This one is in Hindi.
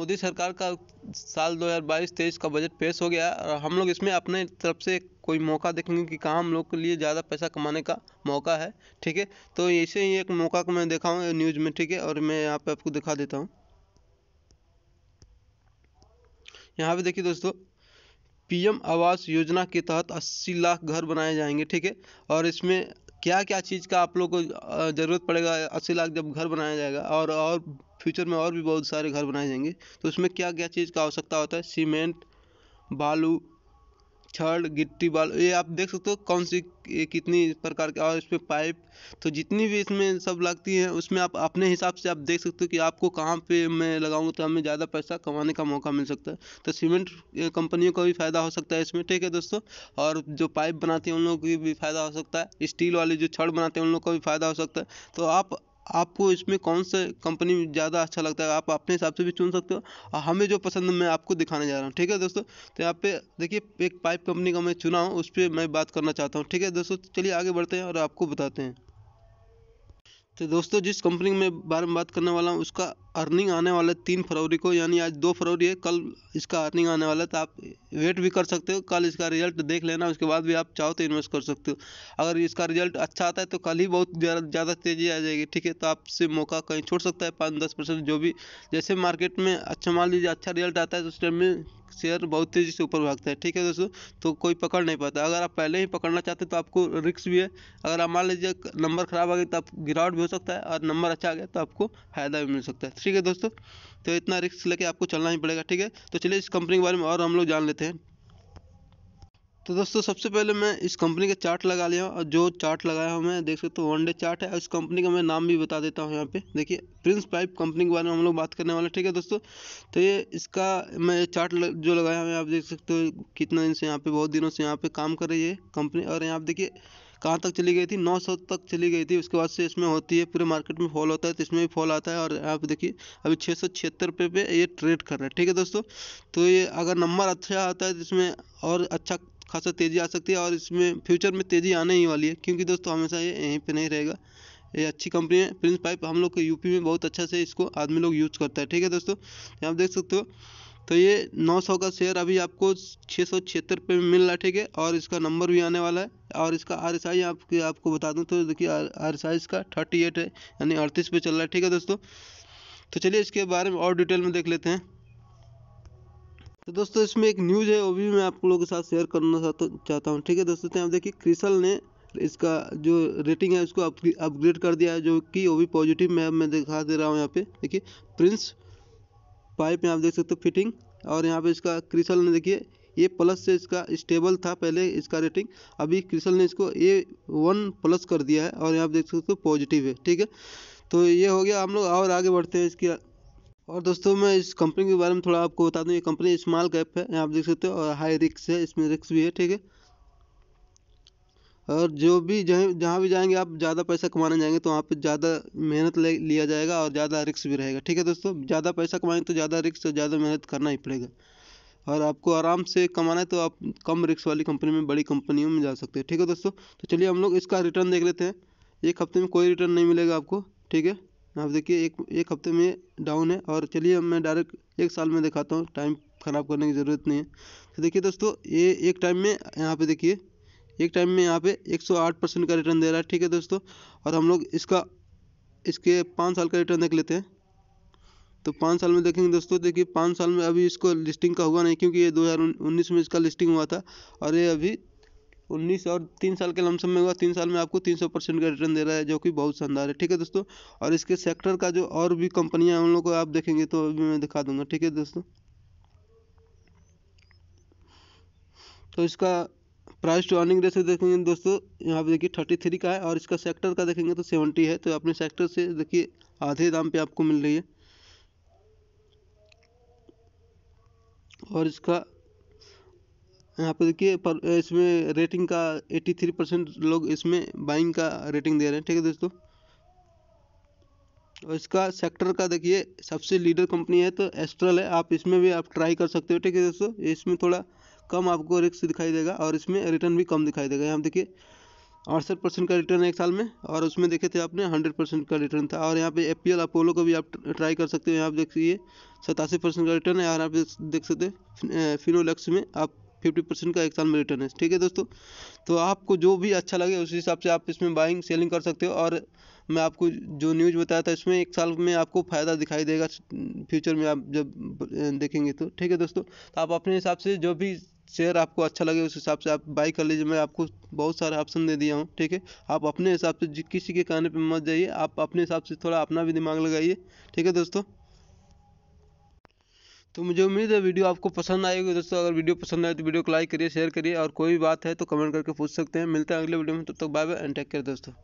मोदी सरकार का साल 2022-23 का बजट पेश हो गया और हम लोग इसमें अपने तरफ से कोई मौका देखेंगे कि कहाँ हम लोग के लिए ज़्यादा पैसा कमाने का मौका है ठीक है तो ऐसे ही एक मौका को मैं देखा हूँ न्यूज़ में ठीक है और मैं यहाँ पे आपको दिखा देता हूँ यहाँ पे देखिए दोस्तों पीएम आवास योजना के तहत 80 लाख घर बनाए जाएंगे ठीक है और इसमें क्या क्या चीज़ का आप लोग को ज़रूरत पड़ेगा अस्सी लाख जब घर बनाया जाएगा और और फ्यूचर में और भी बहुत सारे घर बनाए जाएंगे तो उसमें क्या क्या चीज़ का आवश्यकता होता है सीमेंट बालू छड़ गिट्टी बाल ये आप देख सकते हो कौन सी ये कितनी प्रकार के और इस पर पाइप तो जितनी भी इसमें सब लगती है उसमें आप अपने हिसाब से आप देख सकते हो कि आपको कहाँ पे मैं लगाऊंगा तो हमें ज़्यादा पैसा कमाने का मौका मिल सकता है तो सीमेंट कंपनियों का भी फ़ायदा हो सकता है इसमें ठीक है दोस्तों और जो पाइप बनाते हैं उन लोगों की भी फ़ायदा हो सकता है स्टील वाली जो छड़ बनाते हैं उन लोग का भी फ़ायदा हो सकता है तो आप आपको इसमें कौन सा कंपनी ज़्यादा अच्छा लगता है आप अपने हिसाब से भी चुन सकते हो और हमें जो पसंद मैं आपको दिखाने जा रहा हूँ ठीक है दोस्तों तो यहाँ पे देखिए एक पाइप कंपनी का मैं चुना हूँ उस पर मैं बात करना चाहता हूँ ठीक है दोस्तों चलिए आगे बढ़ते हैं और आपको बताते हैं तो दोस्तों जिस कंपनी में बारे में बात करने वाला हूँ उसका अर्निंग आने वाला तीन फरवरी को यानी आज दो फरवरी है कल इसका अर्निंग आने वाला है तो आप वेट भी कर सकते हो कल इसका रिजल्ट देख लेना उसके बाद भी आप चाहो तो इन्वेस्ट कर सकते हो अगर इसका रिजल्ट अच्छा आता है तो कल ही बहुत ज़्यादा तेज़ी आ जाएगी ठीक है तो आपसे मौका कहीं छोड़ सकता है पाँच दस परसेंट जो भी जैसे मार्केट में अच्छा मान लीजिए अच्छा रिजल्ट आता है तो उस टाइम में शेयर बहुत तेज़ी से ऊपर भागता है ठीक है दोस्तों तो कोई पकड़ नहीं पाता अगर आप पहले ही पकड़ना चाहते तो आपको रिक्स भी है अगर आप मान लीजिए नंबर खराब आ गया तो आप गिरावट भी हो सकता है और नंबर अच्छा आ गया तो आपको फ़ायदा भी मिल सकता है ठीक है दोस्तों तो इतना रिस्क लेके आपको चलना ही पड़ेगा ठीक है तो चलिए इस कंपनी के बारे में और हम लोग जान लेते हैं तो दोस्तों सबसे पहले मैं इस कंपनी का चार्ट लगा लिया और जो चार्ट लगाया हूँ मैं देख सकते हो वन डे चार्ट है इस कंपनी का मैं नाम भी बता देता हूँ यहाँ पे देखिए प्रिंस पाइप कंपनी के बारे में हम लोग बात करने वाले ठीक है दोस्तों तो ये इसका मैं चार्ट लग, जो लगाया हूँ आप देख सकते हो कितना दिन से यहाँ पे बहुत दिनों से यहाँ पे काम कर रही है कंपनी और यहाँ देखिए कहाँ तक चली गई थी 900 तक चली गई थी उसके बाद से इसमें होती है पूरे मार्केट में फॉल होता है तो इसमें भी फॉल आता है और आप देखिए अभी छः सौ छिहत्तर पे पे ये ट्रेड कर रहा है ठीक है दोस्तों तो ये अगर नंबर अच्छा आता है तो इसमें और अच्छा खासा तेज़ी आ सकती है और इसमें फ्यूचर में तेज़ी आने ही वाली है क्योंकि दोस्तों हमेशा ये यहीं पर नहीं रहेगा ये अच्छी कंपनी है प्रिंस पाइप हम लोग के यूपी में बहुत अच्छा से इसको आदमी लोग यूज करता है ठीक है दोस्तों आप देख सकते हो तो ये 900 का शेयर अभी आपको छः सौ छिहत्तर पे मिल रहा है ठीक है और इसका नंबर भी आने वाला है और इसका आर एस आई आपके आपको बता दूँ तो देखिए आर एस आई इसका थर्टी एट है यानी अड़तीस पे चल रहा है ठीक है दोस्तों तो चलिए इसके बारे में और डिटेल में देख लेते हैं तो दोस्तों इसमें एक न्यूज़ है वो भी मैं आप लोगों के साथ शेयर करना चाहता हूँ ठीक है दोस्तों तो आप देखिए क्रिसल ने इसका जो रेटिंग है उसको अपग्रेड कर दिया है जो कि वो भी पॉजिटिव मैं मैं दिखा दे रहा हूँ यहाँ पे देखिए प्रिंस पाइप यहाँ आप देख सकते हो फिटिंग और यहाँ पे इसका क्रिसल ने देखिए ए प्लस से इसका स्टेबल था पहले इसका रेटिंग अभी क्रिसल ने इसको ए वन प्लस कर दिया है और यहाँ आप देख सकते हो पॉजिटिव है ठीक है तो ये हो गया हम लोग और आगे बढ़ते हैं इसकी और दोस्तों मैं इस कंपनी के बारे में थोड़ा आपको बता दूँ ये कंपनी स्मॉल कैप है यहाँ आप देख सकते हो और हाई रिक्स है इसमें रिक्स भी है ठीक है और जो भी जहाँ जहाँ भी जाएँगे आप ज़्यादा पैसा कमाने जाएँगे तो वहाँ पे ज़्यादा मेहनत ले लिया जाएगा और ज़्यादा रिस्क भी रहेगा ठीक है दोस्तों ज़्यादा पैसा कमाएंगे तो ज़्यादा रिस्क और ज़्यादा मेहनत करना ही पड़ेगा और आपको आराम से कमाना है तो आप कम रिस्क वाली कंपनी में बड़ी कंपनियों में जा सकते हैं ठीक है दोस्तों तो चलिए हम लोग इसका रिटर्न देख लेते हैं एक हफ्ते में कोई रिटर्न नहीं मिलेगा आपको ठीक है आप देखिए एक एक हफ्ते में डाउन है और चलिए अब मैं डायरेक्ट एक साल में दिखाता हूँ टाइम ख़राब करने की ज़रूरत नहीं है तो देखिए दोस्तों ये एक टाइम में यहाँ पे देखिए एक टाइम में यहाँ पे 108 परसेंट का रिटर्न दे रहा है ठीक है दोस्तों और हम लोग इसका इसके पाँच साल का रिटर्न देख लेते हैं तो पाँच साल में देखेंगे दोस्तों देखिए पाँच साल में अभी इसको लिस्टिंग का हुआ नहीं क्योंकि ये 2019 में इसका लिस्टिंग हुआ था और ये अभी उन्नीस और तीन साल के लमसम में हुआ तीन साल में आपको तीन सौ परसेंट का रिटर्न दे रहा है जो कि बहुत शानदार है ठीक है दोस्तों और इसके सेक्टर का जो और भी कंपनियाँ हैं उन लोग को आप देखेंगे तो अभी मैं दिखा दूंगा ठीक है दोस्तों तो इसका प्राइस टू अर्निंग रेशियो देखेंगे दोस्तों यहाँ पे देखिए थर्टी थ्री का है और इसका सेक्टर का देखेंगे तो सेवेंटी है तो अपने सेक्टर से देखिए आधे दाम पे आपको मिल रही है और इसका यहाँ पे देखिए पर इसमें रेटिंग का एट्टी थ्री परसेंट लोग इसमें बाइंग का रेटिंग दे रहे हैं ठीक है दोस्तों और इसका सेक्टर का देखिए सबसे लीडर कंपनी है तो एस्ट्रल है आप इसमें भी आप ट्राई कर सकते हो ठीक है दोस्तों इसमें थोड़ा कम आपको रिस्क दिखाई देगा और इसमें रिटर्न भी कम दिखाई देगा यहाँ देखिए अड़सठ परसेंट का रिटर्न है एक साल में और उसमें देखे थे आपने हंड्रेड परसेंट का रिटर्न था और यहाँ पे एपीएल अपोलो को भी आप ट्राई कर सकते हो यहाँ आप देखिए सतासी परसेंट का रिटर्न है और आप देख सकते हैं फिनोलेक्स में आप फिफ्टी परसेंट का एक साल में रिटर्न है ठीक है दोस्तों तो आपको जो भी अच्छा लगे उस हिसाब से आप इसमें बाइंग सेलिंग कर सकते हो और मैं आपको जो न्यूज़ बताया था इसमें एक साल में आपको फ़ायदा दिखाई देगा फ्यूचर में आप जब देखेंगे तो ठीक है दोस्तों तो आप अपने हिसाब से जो भी शेयर आपको अच्छा लगे उस हिसाब से आप बाई कर लीजिए मैं आपको बहुत सारे ऑप्शन दे दिया हूँ ठीक है आप अपने हिसाब से किसी के कहने पर मत जाइए आप अपने हिसाब से थोड़ा अपना भी दिमाग लगाइए ठीक है दोस्तों तो मुझे उम्मीद है वीडियो आपको पसंद आएगी दोस्तों अगर वीडियो पसंद आए तो वीडियो को लाइक करिए शेयर करिए और कोई भी बात है तो कमेंट करके पूछ सकते हैं मिलते हैं अगले वीडियो में तब तो तक bye bye and take care दोस्तों